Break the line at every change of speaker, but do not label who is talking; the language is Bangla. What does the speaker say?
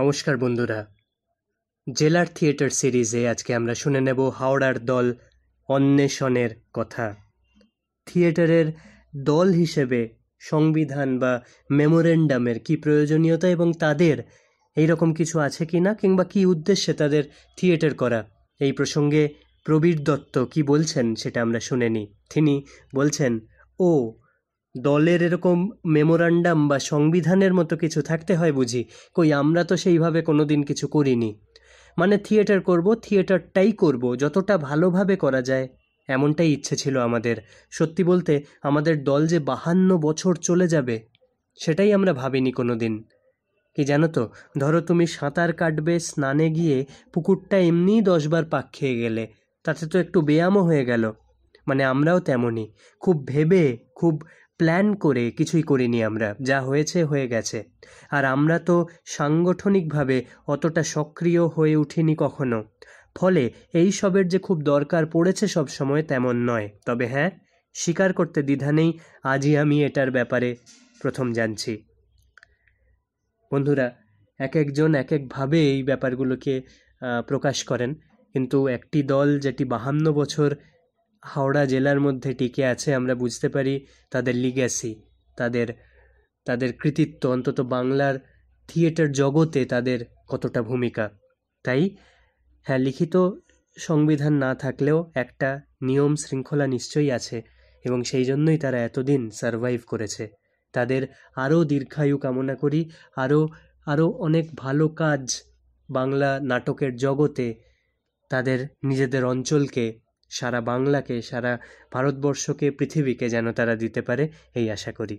নমস্কার বন্ধুরা জেলার থিয়েটার সিরিজে আজকে আমরা শুনে নেব হাওড়ার দল অন্বেষণের কথা থিয়েটারের দল হিসেবে সংবিধান বা মেমোরেন্ডামের কি প্রয়োজনীয়তা এবং তাদের এই রকম কিছু আছে কি না কিংবা কি উদ্দেশ্যে তাদের থিয়েটার করা এই প্রসঙ্গে প্রবীর দত্ত কি বলছেন সেটা আমরা শুনে নিই তিনি বলছেন ও দলের এরকম মেমোরান্ডাম বা সংবিধানের মতো কিছু থাকতে হয় বুঝি কই আমরা তো সেইভাবে কোনো দিন কিছু করিনি মানে থিয়েটার করব থিয়েটারটাই করব যতটা ভালোভাবে করা যায় এমনটাই ইচ্ছে ছিল আমাদের সত্যি বলতে আমাদের দল যে বাহান্ন বছর চলে যাবে সেটাই আমরা ভাবিনি কোনো দিন কি জানো তো ধরো তুমি সাঁতার কাটবে স্নানে গিয়ে পুকুরটা এমনিই দশবার পাক খেয়ে গেলে তাতে তো একটু ব্যায়ামও হয়ে গেল মানে আমরাও তেমনই খুব ভেবে খুব প্ল্যান করে কিছুই করিনি আমরা যা হয়েছে হয়ে গেছে আর আমরা তো সাংগঠনিকভাবে অতটা সক্রিয় হয়ে উঠিনি কখনো ফলে এই সবের যে খুব দরকার পড়েছে সব সময় তেমন নয় তবে হ্যাঁ স্বীকার করতে দ্বিধা নেই আজই আমি এটার ব্যাপারে প্রথম জানছি বন্ধুরা এক একজন এক একভাবে এই ব্যাপারগুলোকে প্রকাশ করেন কিন্তু একটি দল যেটি বাহান্ন বছর হাওড়া জেলার মধ্যে টিকে আছে আমরা বুঝতে পারি তাদের লিগ্যাসি তাদের তাদের কৃতিত্ব অন্তত বাংলার থিয়েটার জগতে তাদের কতটা ভূমিকা তাই হ্যাঁ লিখিত সংবিধান না থাকলেও একটা নিয়ম শৃঙ্খলা নিশ্চয়ই আছে এবং সেই জন্যই তারা এতদিন সারভাইভ করেছে তাদের আরও দীর্ঘায়ু কামনা করি আরও আরও অনেক ভালো কাজ বাংলা নাটকের জগতে তাদের নিজেদের অঞ্চলকে সারা বাংলাকে সারা ভারতবর্ষকে পৃথিবীকে যেন তারা দিতে পারে এই আশা করি